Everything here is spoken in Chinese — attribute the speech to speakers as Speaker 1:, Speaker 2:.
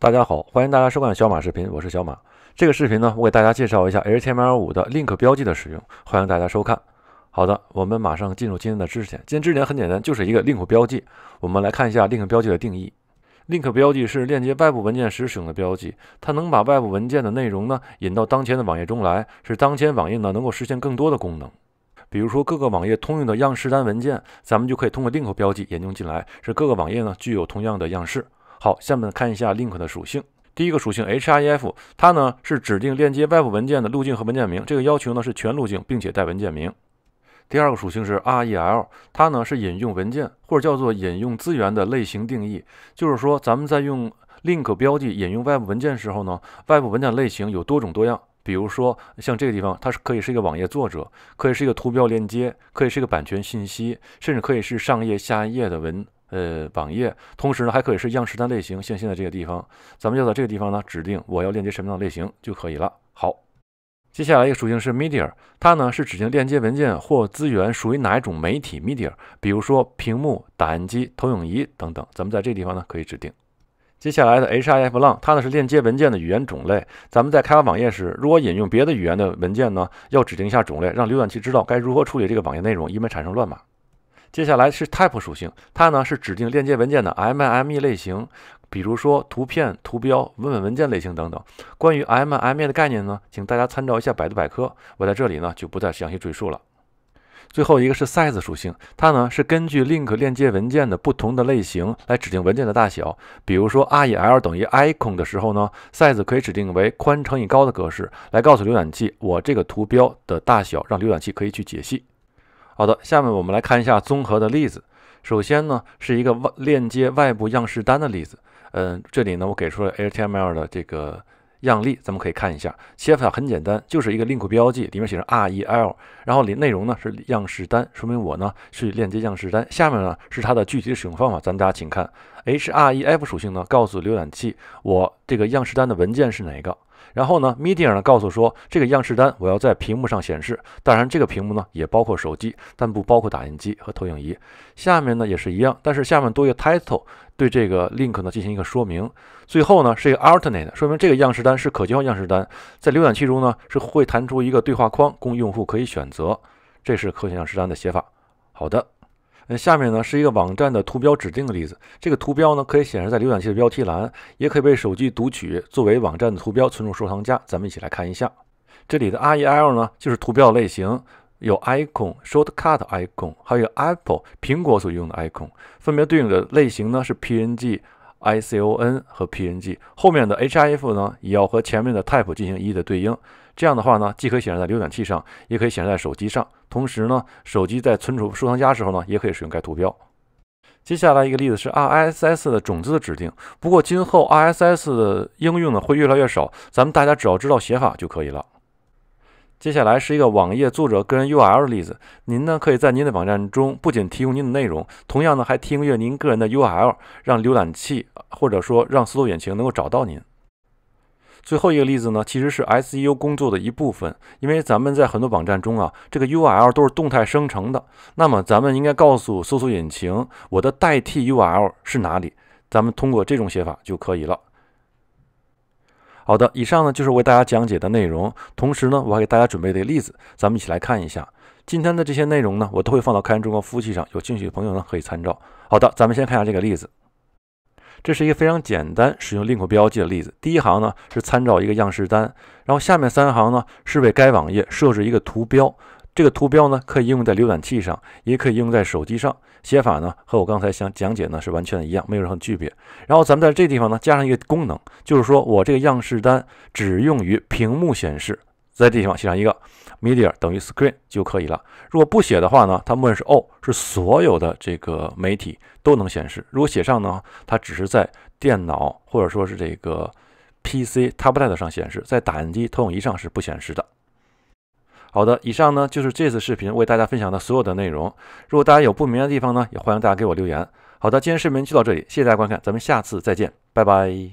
Speaker 1: 大家好，欢迎大家收看小马视频，我是小马。这个视频呢，我给大家介绍一下 HTML5 的 link 标记的使用。欢迎大家收看。好的，我们马上进入今天的知识点。今天知识点很简单，就是一个 link 标记。我们来看一下 link 标记的定义。link 标记是链接外部文件时使用的标记，它能把外部文件的内容呢引到当前的网页中来，使当前网页呢能够实现更多的功能。比如说各个网页通用的样式单文件，咱们就可以通过 link 标记引用进来，使各个网页呢具有同样的样式。好，下面看一下 link 的属性。第一个属性 href，它呢是指定链接外部文件的路径和文件名。这个要求呢是全路径，并且带文件名。第二个属性是 rel，它呢是引用文件或者叫做引用资源的类型定义。就是说，咱们在用 link 标记引用外部文件时候呢，外部文件类型有多种多样。比如说，像这个地方，它是可以是一个网页作者，可以是一个图标链接，可以是一个版权信息，甚至可以是上页、下页的文。呃，网页，同时呢还可以是样式单类型，像现在这个地方，咱们就在这个地方呢指定我要链接什么样的类型就可以了。好，接下来一个属性是 media，它呢是指定链接文件或资源属于哪一种媒体 media，比如说屏幕、打印机、投影仪等等，咱们在这地方呢可以指定。接下来的 h i f l a n g 它呢是链接文件的语言种类，咱们在开发网页时，如果引用别的语言的文件呢，要指定一下种类，让浏览器知道该如何处理这个网页内容，以免产生乱码。接下来是 type 属性，它呢是指定链接文件的 m m e 类型，比如说图片、图标、文本文件类型等等。关于 m m e 的概念呢，请大家参照一下百度百科，我在这里呢就不再详细赘述了。最后一个是 size 属性，它呢是根据 link 链接文件的不同的类型来指定文件的大小，比如说 r E L 等于 icon 的时候呢，size 可以指定为宽乘以高的格式，来告诉浏览器我这个图标的大小，让浏览器可以去解析。好的，下面我们来看一下综合的例子。首先呢，是一个外链接外部样式单的例子。嗯，这里呢，我给出了 HTML 的这个样例，咱们可以看一下。写法很简单，就是一个 link 标记，里面写上 rel，然后里内容呢是样式单，说明我呢是链接样式单。下面呢是它的具体使用方法，咱们大家请看。href 属性呢，告诉浏览器我这个样式单的文件是哪个。然后呢，media 呢告诉说这个样式单我要在屏幕上显示，当然这个屏幕呢也包括手机，但不包括打印机和投影仪。下面呢也是一样，但是下面多一个 title，对这个 link 呢进行一个说明。最后呢是一个 alternate，说明这个样式单是可交换样式单，在浏览器中呢是会弹出一个对话框供用户可以选择。这是可选样式单的写法。好的。那下面呢是一个网站的图标指定的例子。这个图标呢可以显示在浏览器的标题栏，也可以被手机读取作为网站的图标存入收藏夹。咱们一起来看一下，这里的 REL 呢就是图标类型，有 icon、shortcut icon，还有 Apple 苹果所用的 icon，分别对应的类型呢是 PNG。I C O N 和 P N G 后面的 H I F 呢，也要和前面的 Type 进行一一的对应。这样的话呢，既可以显示在浏览器上，也可以显示在手机上。同时呢，手机在存储收藏夹时候呢，也可以使用该图标。接下来一个例子是 R S S 的种子的指定。不过今后 R S S 的应用呢会越来越少，咱们大家只要知道写法就可以了。接下来是一个网页作者个人 U L 的例子。您呢可以在您的网站中不仅提供您的内容，同样呢还提供一个您个人的 U L，让浏览器或者说让搜索引擎能够找到您。最后一个例子呢其实是 S E O 工作的一部分，因为咱们在很多网站中啊，这个 U L 都是动态生成的，那么咱们应该告诉搜索引擎我的代替 U L 是哪里，咱们通过这种写法就可以了。好的，以上呢就是为大家讲解的内容。同时呢，我还给大家准备了一个例子，咱们一起来看一下今天的这些内容呢，我都会放到开源中国服务器上，有兴趣的朋友呢可以参照。好的，咱们先看一下这个例子，这是一个非常简单使用 link 标记的例子。第一行呢是参照一个样式单，然后下面三行呢是为该网页设置一个图标。这个图标呢，可以应用在浏览器上，也可以应用在手机上。写法呢，和我刚才想讲解呢是完全一样，没有任何区别。然后咱们在这地方呢加上一个功能，就是说我这个样式单只用于屏幕显示，在这地方写上一个 media 等于 screen 就可以了。如果不写的话呢，它默认是哦，是所有的这个媒体都能显示。如果写上呢，它只是在电脑或者说是这个 PC、tablet 上显示，在打印机、投影仪上是不显示的。好的，以上呢就是这次视频为大家分享的所有的内容。如果大家有不明白的地方呢，也欢迎大家给我留言。好的，今天视频就到这里，谢谢大家观看，咱们下次再见，拜拜。